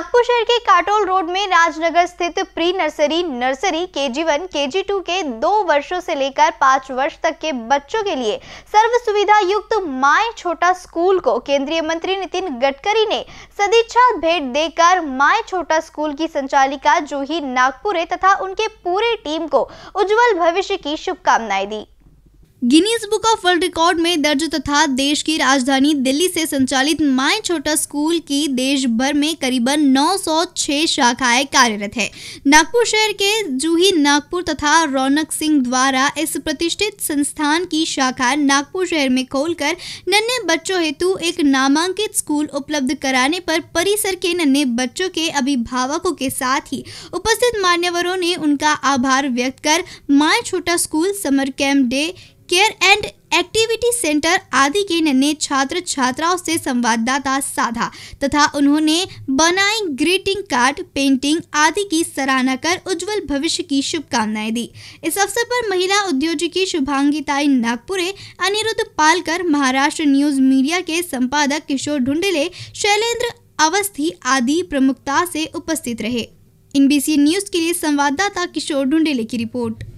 नागपुर शहर के काटोल रोड में राजनगर स्थित प्री नर्सरी नर्सरी के जी वन के जी टू के दो वर्षों से लेकर पाँच वर्ष तक के बच्चों के लिए सर्व सुविधा युक्त माए छोटा स्कूल को केंद्रीय मंत्री नितिन गडकरी ने सदिच्छा भेंट देकर माए छोटा स्कूल की संचालिका जूही नागपुरे तथा उनके पूरे टीम को उज्जवल भविष्य की शुभकामनाएं दी Guinness book of world record में दर्ज तथा देश की राजधानी दिल्ली से संचालित माए छोटा स्कूल की देश भर में करीबन 906 शाखाएं कार्यरत है नागपुर शहर के जूही नागपुर तथा रौनक सिंह द्वारा इस प्रतिष्ठित संस्थान की शाखा नागपुर शहर में खोलकर नन्हे बच्चों हेतु एक नामांकित स्कूल उपलब्ध कराने पर परिसर के नन्हे बच्चों के अभिभावकों के साथ ही उपस्थित मान्यवरों ने उनका आभार व्यक्त कर माए छोटा school summer camp day care and activity centre आदि के नन्हे छात्र छात्राओं से संवाददाता साधा तथा उन्होंने बनाई ग्रीटिंग कार्ड पेंटिंग आदि की सराहना कर उज्जवल भविष्य की शुभकामनाएं दी इस अवसर पर महिला उद्योगिकी शुभांगिताई नागपुरे अनिरुद्ध पालकर महाराष्ट्र न्यूज मीडिया के संपादक किशोर ढुंडले शैलेंद्र अवस्थी आदि प्रमुखता से उपस्थित रहे इनबीसी न्यूज के लिए संवाददाता किशोर ढुंडेले की रिपोर्ट